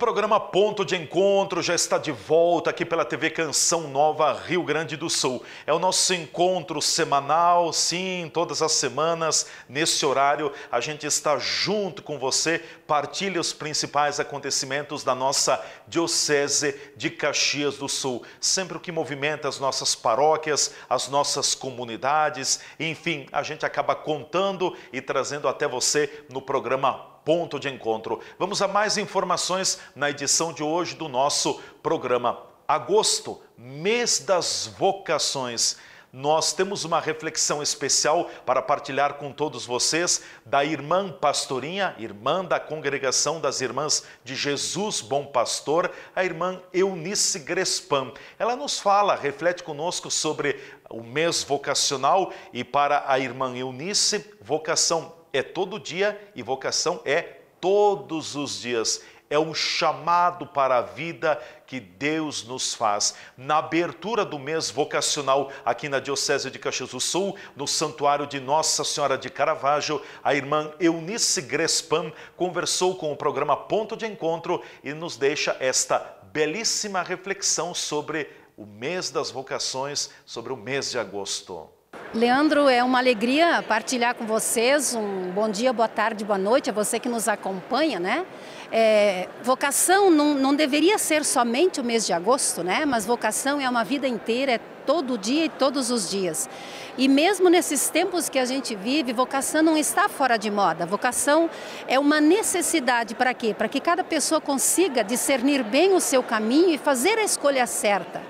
programa Ponto de Encontro já está de volta aqui pela TV Canção Nova Rio Grande do Sul. É o nosso encontro semanal, sim, todas as semanas, nesse horário, a gente está junto com você, partilha os principais acontecimentos da nossa Diocese de Caxias do Sul. Sempre o que movimenta as nossas paróquias, as nossas comunidades, enfim, a gente acaba contando e trazendo até você no programa ponto de encontro. Vamos a mais informações na edição de hoje do nosso programa. Agosto, mês das vocações nós temos uma reflexão especial para partilhar com todos vocês da irmã Pastorinha, irmã da congregação das Irmãs de Jesus Bom Pastor, a irmã Eunice Grespan. Ela nos fala, reflete conosco sobre o mês vocacional e para a irmã Eunice, vocação é todo dia e vocação é todos os dias. É um chamado para a vida que Deus nos faz. Na abertura do mês vocacional aqui na Diocese de Caxias do Sul, no Santuário de Nossa Senhora de Caravaggio, a irmã Eunice Grespan conversou com o programa Ponto de Encontro e nos deixa esta belíssima reflexão sobre o mês das vocações, sobre o mês de agosto. Leandro, é uma alegria partilhar com vocês um bom dia, boa tarde, boa noite a você que nos acompanha, né? É, vocação não, não deveria ser somente o mês de agosto, né? Mas vocação é uma vida inteira, é todo dia e todos os dias. E mesmo nesses tempos que a gente vive, vocação não está fora de moda. Vocação é uma necessidade para quê? Para que cada pessoa consiga discernir bem o seu caminho e fazer a escolha certa.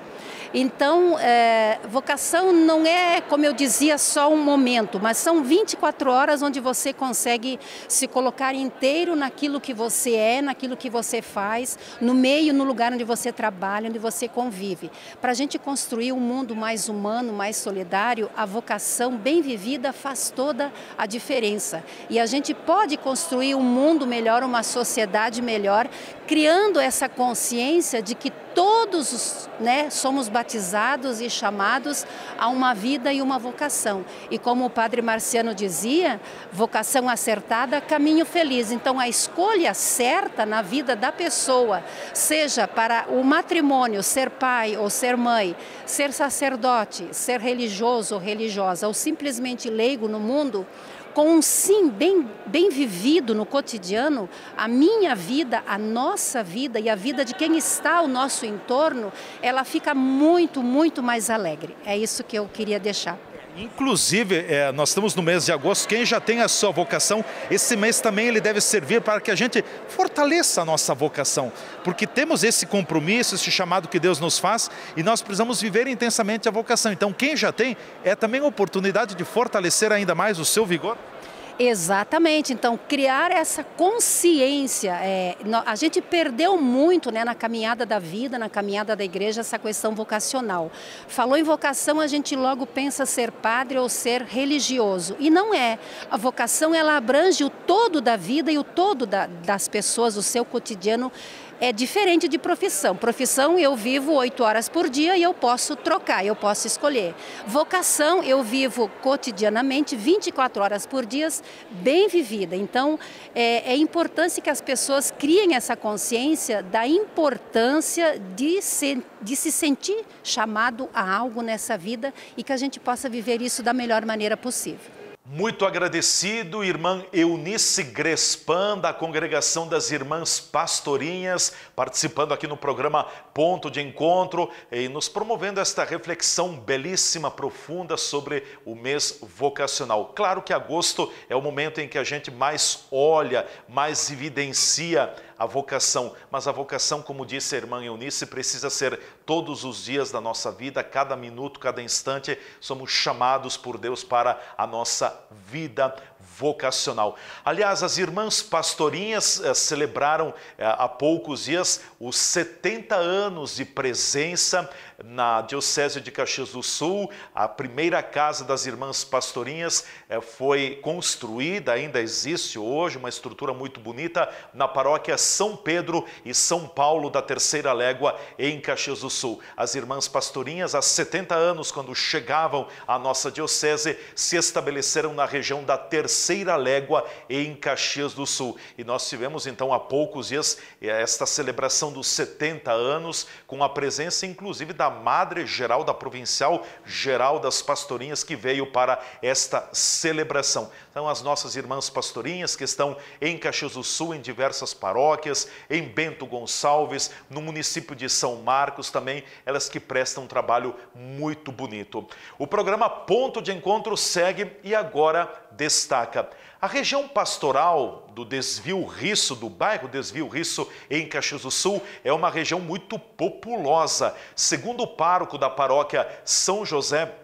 Então, é, vocação não é, como eu dizia, só um momento, mas são 24 horas onde você consegue se colocar inteiro naquilo que você é, naquilo que você faz, no meio, no lugar onde você trabalha, onde você convive. Para a gente construir um mundo mais humano, mais solidário, a vocação bem vivida faz toda a diferença. E a gente pode construir um mundo melhor, uma sociedade melhor, criando essa consciência de que todos né, somos batizados e chamados a uma vida e uma vocação. E como o padre Marciano dizia, vocação acertada, caminho feliz. Então, a escolha certa na vida da pessoa, seja para o matrimônio, ser pai ou ser mãe, ser sacerdote, ser religioso ou religiosa, ou simplesmente leigo no mundo, com um sim bem, bem vivido no cotidiano, a minha vida, a nossa vida e a vida de quem está ao nosso entorno, ela fica muito, muito mais alegre. É isso que eu queria deixar. Inclusive, é, nós estamos no mês de agosto. Quem já tem a sua vocação, esse mês também ele deve servir para que a gente fortaleça a nossa vocação, porque temos esse compromisso, esse chamado que Deus nos faz e nós precisamos viver intensamente a vocação. Então, quem já tem é também oportunidade de fortalecer ainda mais o seu vigor Exatamente. Então, criar essa consciência. É, a gente perdeu muito né, na caminhada da vida, na caminhada da igreja, essa questão vocacional. Falou em vocação, a gente logo pensa ser padre ou ser religioso. E não é. A vocação, ela abrange o todo da vida e o todo da, das pessoas, o seu cotidiano é diferente de profissão. Profissão eu vivo oito horas por dia e eu posso trocar, eu posso escolher. Vocação eu vivo cotidianamente, 24 horas por dia, bem vivida. Então é, é importante que as pessoas criem essa consciência da importância de se, de se sentir chamado a algo nessa vida e que a gente possa viver isso da melhor maneira possível. Muito agradecido, irmã Eunice Grespan, da Congregação das Irmãs Pastorinhas, participando aqui no programa Ponto de Encontro e nos promovendo esta reflexão belíssima, profunda sobre o mês vocacional. Claro que agosto é o momento em que a gente mais olha, mais evidencia a vocação, mas a vocação, como disse a irmã Eunice, precisa ser todos os dias da nossa vida, cada minuto, cada instante, somos chamados por Deus para a nossa vida vocacional. Aliás, as irmãs pastorinhas eh, celebraram eh, há poucos dias os 70 anos de presença na Diocese de Caxias do Sul. A primeira casa das irmãs pastorinhas eh, foi construída, ainda existe hoje, uma estrutura muito bonita na paróquia São Pedro e São Paulo da Terceira Légua, em Caxias do Sul. As irmãs pastorinhas, há 70 anos, quando chegavam à nossa diocese, se estabeleceram na região da Terceira terceira légua em Caxias do Sul. E nós tivemos então há poucos dias eh, esta celebração dos 70 anos, com a presença inclusive da Madre Geral da Provincial Geral das Pastorinhas, que veio para esta celebração. Então, as nossas irmãs pastorinhas que estão em Caxias do Sul, em diversas paróquias, em Bento Gonçalves, no município de São Marcos também, elas que prestam um trabalho muito bonito. O programa Ponto de Encontro segue e agora destaca. A região pastoral do Desvio Risso, do bairro Desvio Risso, em Caxias do Sul, é uma região muito populosa. Segundo o pároco da paróquia São José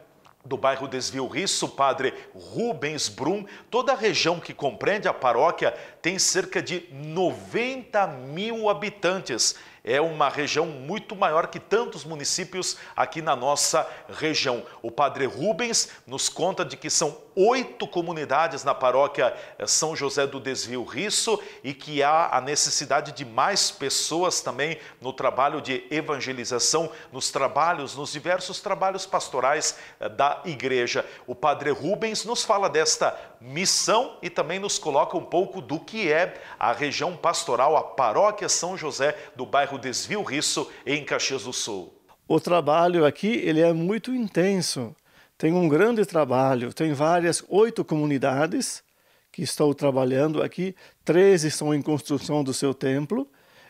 do bairro Desvio Risso, padre Rubens Brum, toda a região que compreende a paróquia tem cerca de 90 mil habitantes é uma região muito maior que tantos municípios aqui na nossa região. O padre Rubens nos conta de que são oito comunidades na paróquia eh, São José do Desvio Risso e que há a necessidade de mais pessoas também no trabalho de evangelização, nos trabalhos, nos diversos trabalhos pastorais eh, da igreja. O padre Rubens nos fala desta missão e também nos coloca um pouco do que é a região pastoral, a paróquia São José do bairro Iago Desvio Risso, em Caxias do Sul. O trabalho aqui ele é muito intenso. Tem um grande trabalho, tem várias oito comunidades que estão trabalhando aqui, três estão em construção do seu templo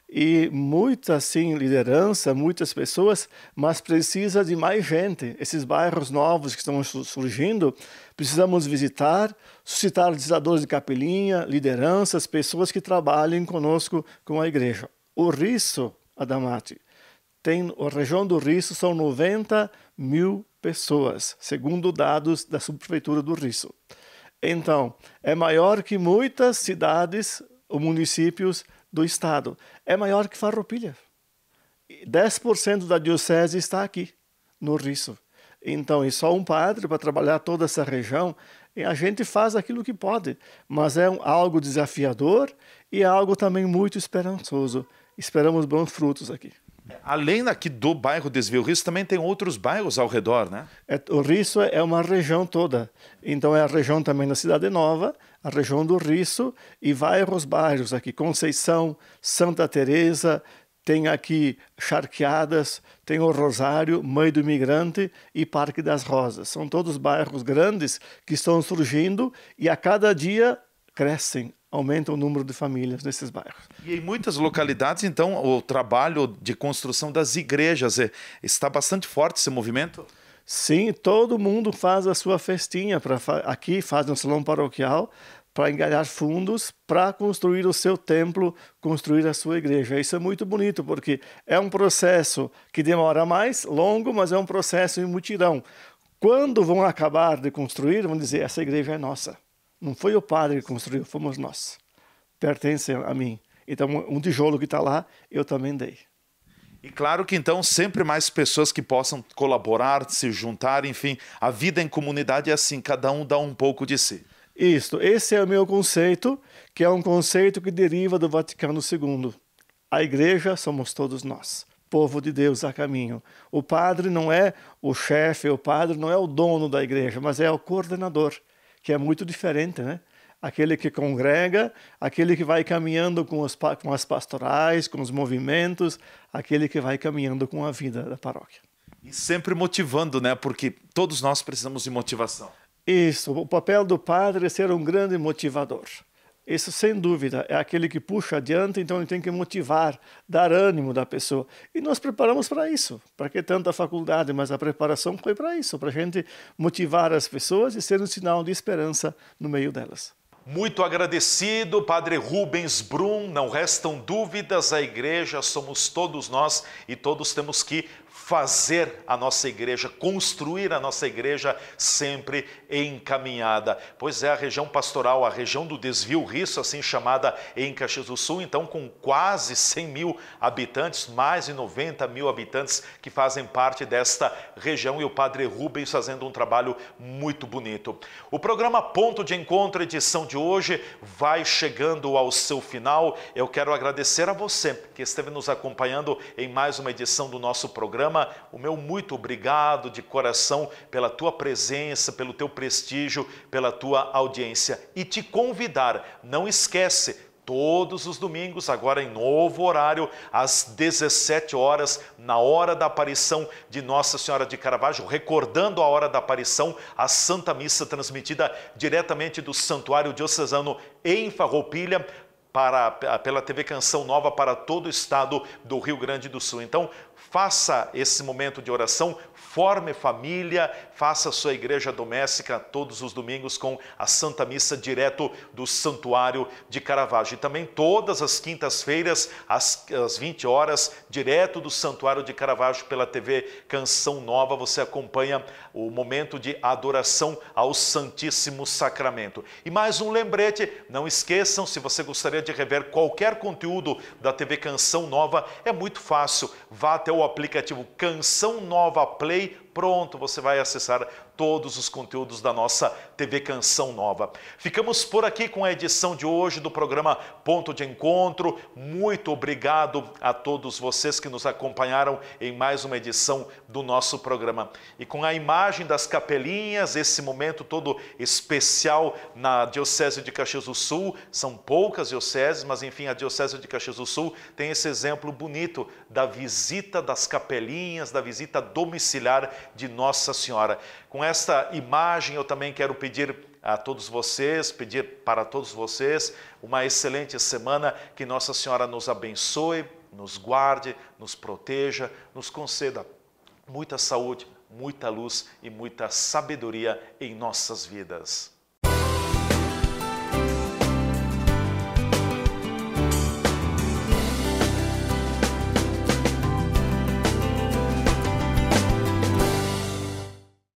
e muita sim liderança, muitas pessoas, mas precisa de mais gente. Esses bairros novos que estão surgindo, precisamos visitar, suscitar legisladores de capelinha, lideranças, pessoas que trabalhem conosco com a igreja. O Riço, Adamati, tem, a região do Riço são 90 mil pessoas, segundo dados da subprefeitura do Riço. Então, é maior que muitas cidades ou municípios do estado. É maior que Farroupilha. 10% da diocese está aqui, no Riço. Então, e só um padre para trabalhar toda essa região, e a gente faz aquilo que pode, mas é um, algo desafiador e é algo também muito esperançoso. Esperamos bons frutos aqui. Além daqui do bairro Desvio Riso, também tem outros bairros ao redor, né? É, o Riso é uma região toda. Então é a região também da Cidade Nova, a região do Riso e vários bairros aqui. Conceição, Santa Teresa, tem aqui Charqueadas, tem o Rosário, Mãe do Imigrante e Parque das Rosas. São todos bairros grandes que estão surgindo e a cada dia crescem, aumenta o número de famílias nesses bairros. E em muitas localidades, então, o trabalho de construção das igrejas eh, está bastante forte esse movimento? Sim, todo mundo faz a sua festinha para aqui, faz no salão paroquial para engalhar fundos para construir o seu templo, construir a sua igreja. Isso é muito bonito porque é um processo que demora mais, longo, mas é um processo em mutirão. Quando vão acabar de construir, vão dizer essa igreja é nossa. Não foi o padre que construiu, fomos nós. Pertence a mim. Então, um tijolo que está lá, eu também dei. E claro que então sempre mais pessoas que possam colaborar, se juntar, enfim, a vida em comunidade é assim, cada um dá um pouco de si. Isto, esse é o meu conceito, que é um conceito que deriva do Vaticano II. A igreja somos todos nós, povo de Deus a caminho. O padre não é o chefe, o padre não é o dono da igreja, mas é o coordenador que é muito diferente, né? Aquele que congrega, aquele que vai caminhando com, os, com as pastorais, com os movimentos, aquele que vai caminhando com a vida da paróquia. E sempre motivando, né? Porque todos nós precisamos de motivação. Isso, o papel do padre é ser um grande motivador. Isso sem dúvida, é aquele que puxa adiante, então ele tem que motivar, dar ânimo da pessoa. E nós preparamos para isso. Para que tanta faculdade? Mas a preparação foi para isso, para a gente motivar as pessoas e ser um sinal de esperança no meio delas. Muito agradecido, Padre Rubens Brum. Não restam dúvidas, a igreja somos todos nós e todos temos que fazer a nossa igreja, construir a nossa igreja sempre encaminhada. Pois é, a região pastoral, a região do desvio riço, assim chamada em Caxias do Sul, então com quase 100 mil habitantes, mais de 90 mil habitantes que fazem parte desta região e o padre Rubens fazendo um trabalho muito bonito. O programa Ponto de Encontro, edição de hoje, vai chegando ao seu final. Eu quero agradecer a você que esteve nos acompanhando em mais uma edição do nosso programa. O meu muito obrigado de coração pela tua presença, pelo teu prestígio, pela tua audiência. E te convidar, não esquece, todos os domingos, agora em novo horário, às 17 horas, na hora da aparição de Nossa Senhora de Caravaggio, recordando a hora da aparição, a Santa Missa transmitida diretamente do Santuário Diocesano em Farroupilha, para, pela TV Canção Nova para todo o estado do Rio Grande do Sul. Então, faça esse momento de oração, forme família, faça sua igreja doméstica todos os domingos com a Santa Missa direto do Santuário de Caravaggio. E também todas as quintas-feiras, às, 20 horas, direto do Santuário de Caravaggio pela TV Canção Nova, você acompanha o momento de adoração ao Santíssimo Sacramento. E mais um lembrete, não esqueçam, se você gostaria de rever qualquer conteúdo da TV Canção Nova, é muito fácil, vá até o aplicativo Canção Nova Play. Pronto, você vai acessar todos os conteúdos da nossa TV Canção Nova. Ficamos por aqui com a edição de hoje do programa Ponto de Encontro. Muito obrigado a todos vocês que nos acompanharam em mais uma edição do nosso programa. E com a imagem das capelinhas, esse momento todo especial na Diocese de Caxias do Sul, são poucas dioceses, mas enfim, a Diocese de Caxias do Sul tem esse exemplo bonito da visita das capelinhas, da visita domiciliar de Nossa Senhora. Com esta imagem, eu também quero pedir a todos vocês, pedir para todos vocês uma excelente semana, que Nossa Senhora nos abençoe, nos guarde, nos proteja, nos conceda muita saúde, muita luz e muita sabedoria em nossas vidas.